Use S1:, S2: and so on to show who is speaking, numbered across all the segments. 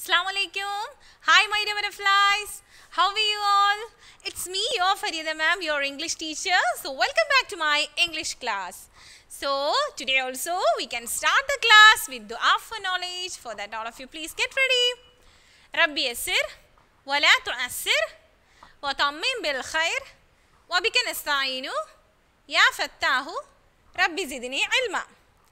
S1: Assalamualaikum. Hi, my dear butterflies. How are you all? It's me, your Farida ma'am, your English teacher. So, welcome back to my English class. So, today also we can start the class with dua for knowledge. For that, all of you please get ready. Rabbi asir, wa la tu'assir, wa tammim bil khair, wa bika nasta'inu, ya fattahu, Rabbi zidni ilma.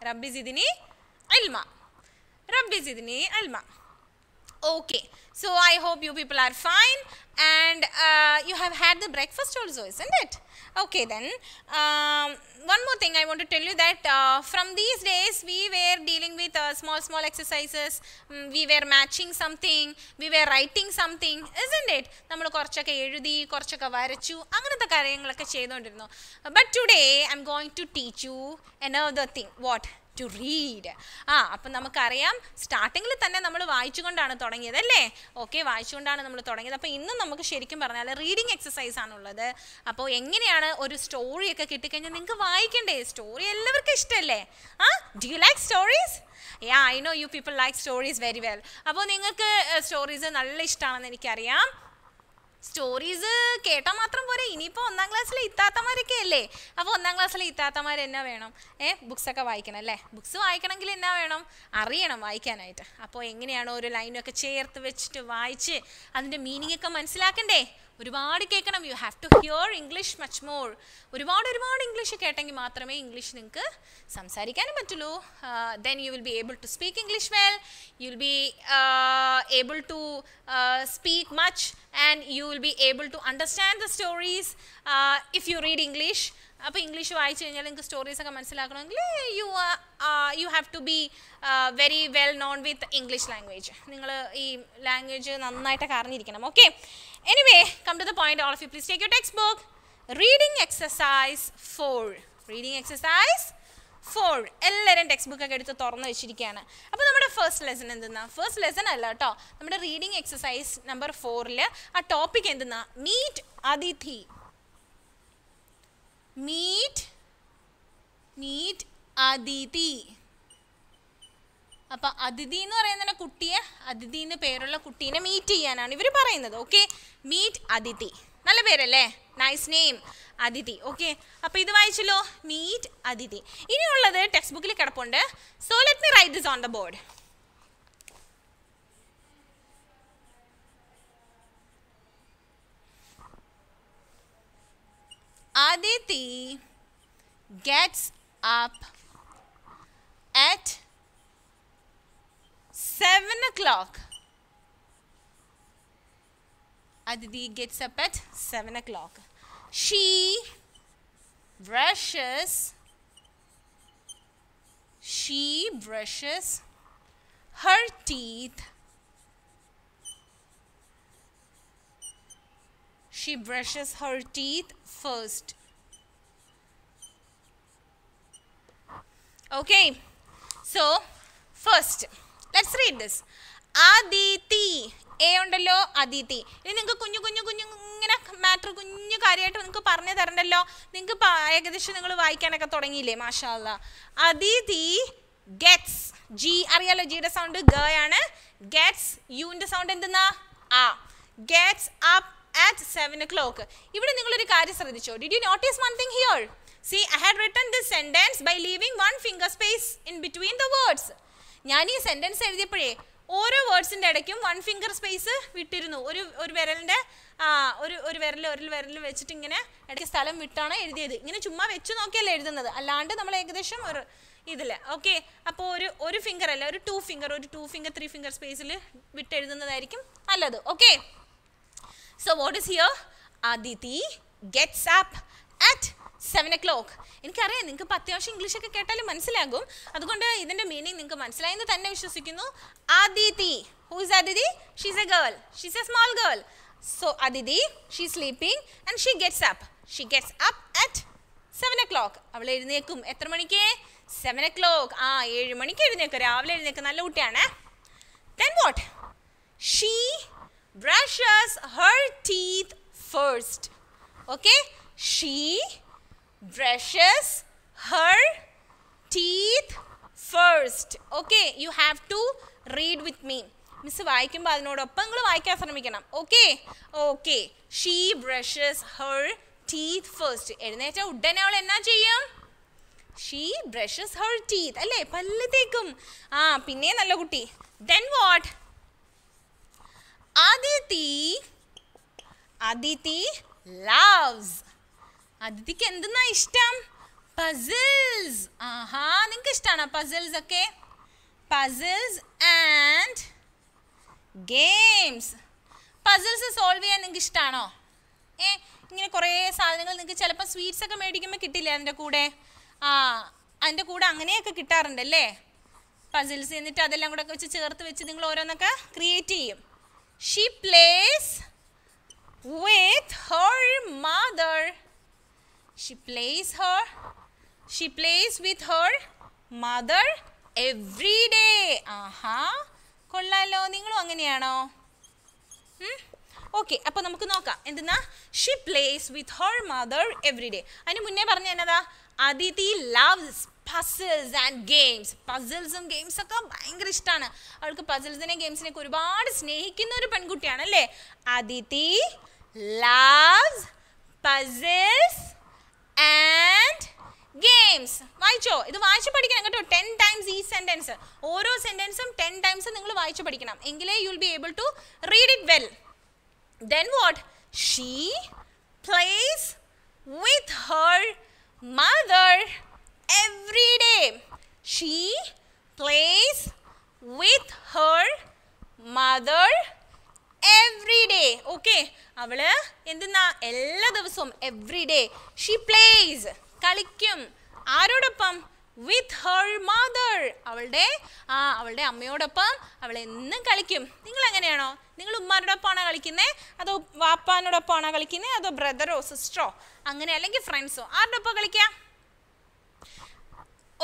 S1: Rabbi zidni ilma. Rabbi zidni ilma. Okay. So I hope you people are fine and uh, you have had the breakfast also, isn't it? Okay then, um, one more thing I want to tell you that uh, from these days we were dealing with uh, small small exercises, um, we were matching something, we were writing something, isn't it? നമ്മൾ കുറച്ചൊക്കെ എഴുതി കുറച്ചൊക്കെ വരച്ചു അങ്ങനത്തെ കാര്യങ്ങളൊക്കെ ചെയ്തുകൊണ്ടിരുന്നു but today I'm going to teach you another thing what to read ആ അപ്പം നമുക്കറിയാം സ്റ്റാർട്ടിങ്ങിൽ തന്നെ നമ്മൾ വായിച്ചുകൊണ്ടാണ് തുടങ്ങിയത് അല്ലേ ഓക്കെ വായിച്ചുകൊണ്ടാണ് നമ്മൾ തുടങ്ങിയത് അപ്പോൾ ഇന്നും നമുക്ക് ശരിക്കും പറഞ്ഞാൽ റീഡിങ് എക്സസൈസ് ആണുള്ളത് അപ്പോൾ എങ്ങനെയാണ് ഒരു സ്റ്റോറിയൊക്കെ കിട്ടിക്കഴിഞ്ഞാൽ നിങ്ങൾക്ക് വായിക്കണ്ടേ സ്റ്റോറി എല്ലാവർക്കും ഇഷ്ടമല്ലേ ah do you like stories yeah I know you people like stories very well അപ്പോൾ നിങ്ങൾക്ക് സ്റ്റോറീസ് നല്ല ഇഷ്ടമാണെന്ന് എനിക്കറിയാം സ്റ്റോറീസ് കേട്ടാൽ മാത്രം പോരെ ഇനിയിപ്പോൾ ഒന്നാം ക്ലാസ്സിലെ ഇത്താത്തമാരൊക്കെ അല്ലേ അപ്പോൾ ഒന്നാം ക്ലാസ്സിലെ ഇത്താത്തമാർ എന്നാ വേണം ഏ ബുക്സൊക്കെ വായിക്കണം അല്ലേ ബുക്സ് വായിക്കണമെങ്കിൽ എന്നാ വേണം അറിയണം വായിക്കാനായിട്ട് അപ്പോൾ എങ്ങനെയാണ് ഒരു ലൈനൊക്കെ ചേർത്ത് വെച്ചിട്ട് വായിച്ച് അതിൻ്റെ മീനിങ് ഒക്കെ മനസ്സിലാക്കണ്ടേ ഒരുപാട് കേൾക്കണം you have to hear English much more ഒരുപാട് ഒരുപാട് ഇംഗ്ലീഷ് കേട്ടെങ്കിൽ മാത്രമേ ഇംഗ്ലീഷ് നിങ്ങൾക്ക് സംസാരിക്കാനും പറ്റുള്ളൂ then you will be able to speak English well you will be able to speak much and you will be able to understand the stories uh, if you read English. അപ്പോൾ ഇംഗ്ലീഷ് വായിച്ചു കഴിഞ്ഞാൽ നിങ്ങൾക്ക് സ്റ്റോറീസൊക്കെ മനസ്സിലാക്കണമെങ്കിൽ you you have to be very well known with English language നിങ്ങൾ ഈ language നന്നായിട്ടൊക്കെ അറിഞ്ഞിരിക്കണം okay anyway come to the point all of you please take you text book reading exercise for reading exercise for എല്ലാവരും text ബുക്കൊക്കെ എടുത്ത് തുറന്ന് വെച്ചിരിക്കുകയാണ് അപ്പോൾ നമ്മുടെ ഫസ്റ്റ് ലെസൺ എന്തെന്നാ ഫസ്റ്റ് ലെസൺ അല്ല കേട്ടോ നമ്മുടെ റീഡിങ് എക്സസൈസ് നമ്പർ ഫോറിൽ ആ ടോപ്പിക് എന്തെന്നാ മീറ്റ് അതിഥി മീറ്റ് മീറ്റ് അതിഥി അപ്പോൾ അതിഥി എന്ന് പറയുന്ന കുട്ടിയെ അതിഥി എന്ന് പേരുള്ള കുട്ടീനെ മീറ്റ് ചെയ്യാനാണ് ഇവർ പറയുന്നത് ഓക്കെ മീറ്റ് അതിഥി നല്ല പേരല്ലേ നൈസ് നെയിം അതിഥി ഓക്കെ അപ്പോൾ ഇത് വായിച്ചല്ലോ മീറ്റ് അതിഥി ഇനിയുള്ളത് ടെക്സ്റ്റ് ബുക്കിൽ കിടപ്പുണ്ട് so let me write this on the board Aditi gets up at 7 o'clock. Aditi gets up at 7 o'clock. she brushes she brushes her teeth she brushes her teeth first okay so first let's read this aditi എ ഉണ്ടല്ലോ അതിഥി ഇനി നിങ്ങൾക്ക് കുഞ്ഞു കുഞ്ഞു കുഞ്ഞു കാര്യമായിട്ട് നിങ്ങൾക്ക് പറഞ്ഞു തരണ്ടല്ലോ നിങ്ങൾക്ക് ഏകദേശം നിങ്ങൾ വായിക്കാനൊക്കെ തുടങ്ങിയില്ലേ മാഷാല്ല അതിഥി ഗെറ്റ്സ് ജി അറിയാലോ ജിയുടെ സൗണ്ട് ഗ ആണ് ഗെറ്റ്സ് യുവിൻ്റെ സൗണ്ട് എന്തെന്നാ ah gets up at seven o'clock ഇവിടെ നിങ്ങളൊരു കാര്യം ശ്രദ്ധിച്ചോ did you notice one thing here see I had written this sentence by leaving one finger space in between the words ഞാൻ ഈ സെന്റൻസ് എഴുതിയപ്പോഴേ ഓരോ വേർഡ്സിൻ്റെ ഇടയ്ക്കും വൺ ഫിംഗർ സ്പേസ് വിട്ടിരുന്നു ഒരു ഒരു വിരലിൻ്റെ ഒരു ഒരു വിരൽ ഒരു വിരൽ വെച്ചിട്ട് ഇങ്ങനെ ഇടയ്ക്ക് സ്ഥലം വിട്ടാണ് എഴുതിയത് ഇങ്ങനെ ചുമ്മാ വെച്ച് നോക്കിയല്ല എഴുതുന്നത് അല്ലാണ്ട് നമ്മൾ ഏകദേശം ഒരു ഇതിൽ ഓക്കെ അപ്പോൾ ഒരു ഒരു ഫിംഗർ അല്ല ഒരു ടു ഫിംഗർ ഒരു ടു ഫിംഗർ ത്രീ ഫിംഗർ സ്പേസിൽ വിട്ടെഴുതുന്നതായിരിക്കും നല്ലത് okay so what is your Aditi gets up at seven o'clock എനിക്കറിയാം നിങ്ങൾക്ക് ഇപ്പം അത്യാവശ്യം ഇംഗ്ലീഷൊക്കെ കേട്ടാലും മനസ്സിലാകും അതുകൊണ്ട് ഇതിൻ്റെ മീനിങ് നിങ്ങൾക്ക് മനസ്സിലായെന്ന് തന്നെ വിശ്വസിക്കുന്നു Aditi who's is Aditi she's a girl she's a small girl so Aditi she sleeping and she gets up she gets up at seven o'clock അവൾ എഴുന്നേക്കും എത്ര മണിക്ക് സെവൻ ഒ ക്ലോക്ക് ആ ഏഴ് മണിക്ക് എഴുന്നേക്കും രാവിലെ എഴുന്നേക്കും നല്ല കുട്ടിയാണ് then what she brushes her teeth first okay she brushes her teeth first. Okay, you have to read with me. Miss വായിക്കുമ്പോൾ അതിനോടൊപ്പം നിങ്ങൾ വായിക്കാൻ ശ്രമിക്കണം okay okay she brushes her teeth first എഴുന്നേറ്റ ഉടനെ അവൾ എന്നാ ചെയ്യും ഷീ ബ്രഷസ് ഹെർ ടീത്ത് അല്ലേ പല്ല് തേക്കും ആ പിന്നെ നല്ല കുട്ടി ദെൻ വാട്ട് അതിഥി അതിഥി ലവ്സ് അതിഥിക്ക് എന്തെന്നാ ഇഷ്ടം പസിൽസ് ആഹാ നിങ്ങൾക്ക് ഇഷ്ടമാണോ പസിൽസ് ഒക്കെ puzzles and games puzzles solve ചെയ്യാൻ നിങ്ങൾക്ക് ഇഷ്ടമാണോ ഏ ഇങ്ങനെ കുറേ സാധനങ്ങൾ നിങ്ങൾക്ക് ചിലപ്പോൾ സ്വീറ്റ്സ് ഒക്കെ മേടിക്കുമ്പോൾ കിട്ടില്ല അതിൻ്റെ കൂടെ ആ അതിൻ്റെ കൂടെ അങ്ങനെയൊക്കെ കിട്ടാറുണ്ട് അല്ലേ പസിൽസ് എന്നിട്ട് അതെല്ലാം കൂടെ വെച്ച് ചേർത്ത് വെച്ച് നിങ്ങൾ ഓരോന്നൊക്കെ ക്രിയേറ്റ് ചെയ്യും she plays with her mother she plays her she plays with her mother every day ആഹാ കൊള്ളാലോ നിങ്ങളും അങ്ങനെയാണോ ഓക്കെ അപ്പോൾ നമുക്ക് നോക്കാം എന്തെന്നാ she plays with her mother every day അതിന് മുന്നേ പറഞ്ഞ എന്നതാ Aditi loves puzzles and games പസിൽസും ഗെയിംസൊക്കെ ഭയങ്കര ഇഷ്ടമാണ് അവൾക്ക് പസിൽസിനെ ഗെയിംസിനെയൊക്കെ ഒരുപാട് സ്നേഹിക്കുന്ന ഒരു പെൺകുട്ടിയാണ് അല്ലേ Aditi loves puzzles and games. Vaicho. Idu vaichu padikkanam ketto 10 times each sentence. Oro sentence um 10 times ningal vaichu padikkanam. Engile you will be able to read it well. Then what? She plays with her mother every day. She plays with her mother every day. Okay. അവള് എന്തെന്നാ എല്ലാ ദിവസവും every day she place കളിക്കും ആരോടൊപ്പം വിത്ത് hurl mother അവളുടെ ആ അവളുടെ അമ്മയോടൊപ്പം അവൾ എന്നും കളിക്കും നിങ്ങൾ എങ്ങനെയാണോ നിങ്ങൾ ഉമ്മാരോടൊപ്പമാണോ കളിക്കുന്നത് അതോ വാപ്പാനോടൊപ്പമാണോ കളിക്കുന്നത് അതോ ബ്രദറോ സിസ്റ്ററോ അങ്ങനെ അല്ലെങ്കിൽ ഫ്രണ്ട്സോ ആരോടൊപ്പം കളിക്കാം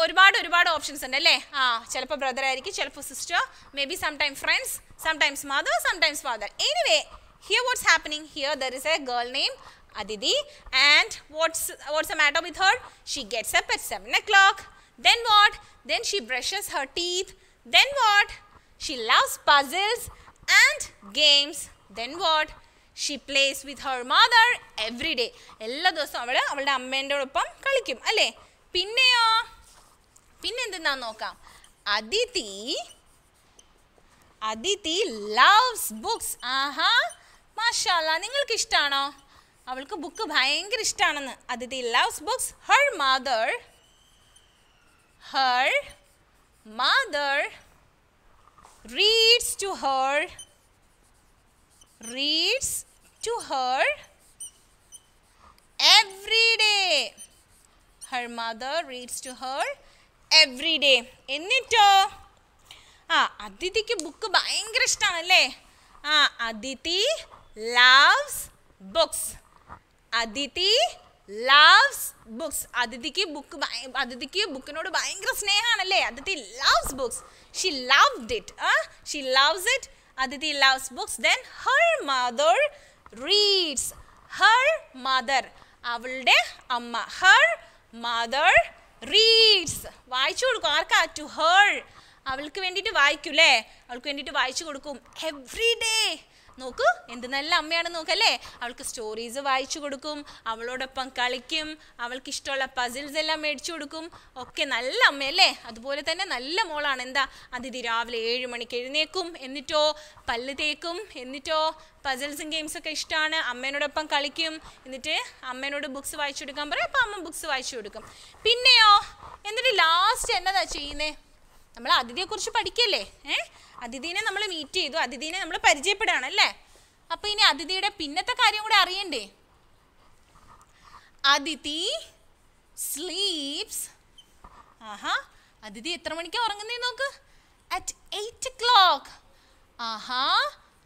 S1: ഒരുപാട് ഒരുപാട് ഓപ്ഷൻസ് ഉണ്ട് അല്ലേ ആ ചിലപ്പോൾ ബ്രദർ ആയിരിക്കും ചിലപ്പോൾ sister may be time friends sometimes mother times father anyway here what's happening here there is a girl named Aditi and what's what's the matter with her she gets up at 7 o'clock then what then she brushes her teeth then what she loves puzzles and games then what she plays with her mother every day എല്ലാ ദിവസവും അവൾ അവളുടെ അമ്മേൻ്റെയോടൊപ്പം കളിക്കും അല്ലേ പിന്നെയോ പിന്നെന്തെന്നാന്ന് നോക്കാം അതിഥി അതിഥി ലവ്സ് ബുക്സ് ആഹാ മാഷാല്ല നിങ്ങൾക്ക് ഇഷ്ടമാണോ അവൾക്ക് ബുക്ക് ഭയങ്കര ഇഷ്ടമാണെന്ന് Aditi loves books her mother her mother reads to her reads to her every day her mother reads to her every day എന്നിട്ടോ ആ അതിഥിക്ക് ബുക്ക് ഭയങ്കര ഇഷ്ടമാണല്ലേ ആ അതിഥി loves books. Aditi loves books അതിഥിക്ക് ബുക്ക് അതിഥിക്ക് ബുക്കിനോട് ഭയങ്കര സ്നേഹമാണല്ലേ Aditi loves books she loved it ah she loves it Aditi loves books then her mother reads her mother അവളുടെ അമ്മ ഹർ മദർ റീഡ്സ് വായിച്ചു കൊടുക്കും ആർക്കാ ടു ഹേൾ അവൾക്ക് വേണ്ടിയിട്ട് വായിക്കൂലേ അവൾക്ക് വേണ്ടിയിട്ട് വായിച്ചു കൊടുക്കും എവ്രി ഡേ നോക്കൂ എന്ത് നല്ല അമ്മയാണ് നോക്കല്ലേ അവൾക്ക് സ്റ്റോറീസ് വായിച്ചു കൊടുക്കും അവളോടൊപ്പം കളിക്കും അവൾക്ക് ഇഷ്ടമുള്ള പസിൽസ് എല്ലാം മേടിച്ചു കൊടുക്കും ഒക്കെ നല്ല അമ്മയല്ലേ അതുപോലെ തന്നെ നല്ല മോളാണ് എന്താ അതിഥി രാവിലെ ഏഴ് മണിക്ക് എഴുന്നേക്കും എന്നിട്ടോ പല്ല് തേക്കും എന്നിട്ടോ പസിൽസും ഗെയിംസൊക്കെ ഇഷ്ടമാണ് അമ്മേനോടൊപ്പം കളിക്കും എന്നിട്ട് അമ്മേനോട് ബുക്സ് വായിച്ചു കൊടുക്കാൻ പറയും അപ്പോൾ അമ്മ ബുക്സ് വായിച്ചു കൊടുക്കും പിന്നെയോ എന്നിട്ട് ലാസ്റ്റ് എന്നതാ ചെയ്യുന്നത് നമ്മൾ അതിഥിയെക്കുറിച്ച് പഠിക്കല്ലേ ഏ അതിഥീനെ നമ്മൾ മീറ്റ് ചെയ്തു അതിഥീനെ നമ്മൾ പരിചയപ്പെടുകയാണ് അല്ലേ അപ്പോൾ ഇനി അതിഥിയുടെ പിന്നത്തെ കാര്യം കൂടെ അറിയണ്ടേ അതിഥി സ്ലീപ്സ് ആഹാ അതിഥി എത്ര മണിക്കാണ് ഉറങ്ങുന്നേ നോക്ക് അറ്റ് എയ്റ്റ് ക്ലോക്ക് ആഹാ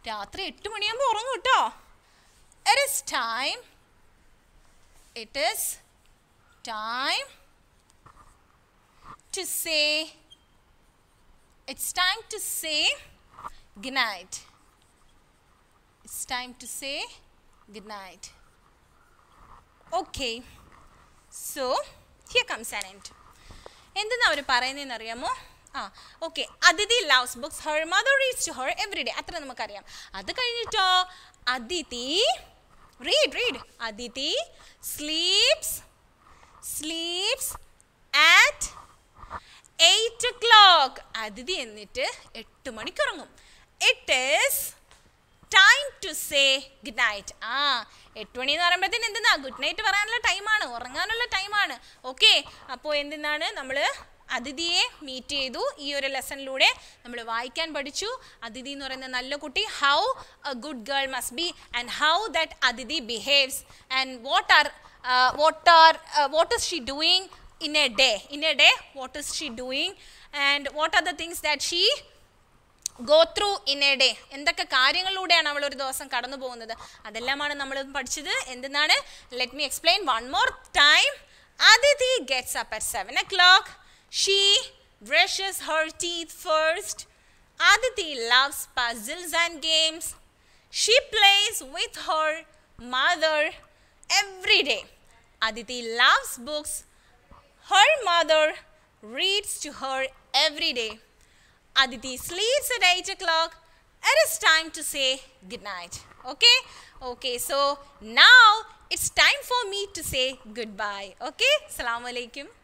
S1: രാത്രി എട്ട് മണിയാകുമ്പോൾ ഉറങ്ങും കേട്ടോ it is time it is time to say it's time to say good night. It's time to say good night. Okay. So, here comes an end. എന്തെന്ന് അവർ പറയുന്നതെന്ന് അറിയാമോ ആ okay Aditi loves books her mother reads to her every day അത്ര നമുക്കറിയാം അത് കഴിഞ്ഞിട്ടോ Aditi read read Aditi sleeps sleeps at eight o'clock Aditi എന്നിട്ട് എട്ട് മണിക്ക് it is time to say good night ആ എട്ട് മണി എന്ന് പറയുമ്പോഴത്തേന് എന്തെന്നാ ഗുഡ് നൈറ്റ് പറയാനുള്ള ടൈമാണ് ഉറങ്ങാനുള്ള ടൈമാണ് ഓക്കെ അപ്പോൾ എന്തെന്നാണ് നമ്മൾ അതിഥിയെ മീറ്റ് ചെയ്തു ഈ ഒരു ലെസണിലൂടെ നമ്മൾ വായിക്കാൻ പഠിച്ചു അതിഥി എന്ന് പറയുന്ന നല്ല കുട്ടി how a good girl must be and how that Aditi behaves and what are what are what is she doing in a day. In a day, what is she doing and what are the things that she go through in a day എന്തൊക്കെ കാര്യങ്ങളിലൂടെയാണ് അവൾ ഒരു ദിവസം കടന്നു പോകുന്നത് അതെല്ലാമാണ് നമ്മൾ പഠിച്ചത് എന്തെന്നാണ് let me explain one more time Aditi gets up at seven o'clock she brushes her teeth first. Aditi loves puzzles and games. She plays with her mother every day. Aditi loves books her mother reads to her every day. Aditi sleeps at 8 o'clock. It is time to say goodnight. Okay? Okay, so now it's time for me to say goodbye. Okay? Assalamu alaikum.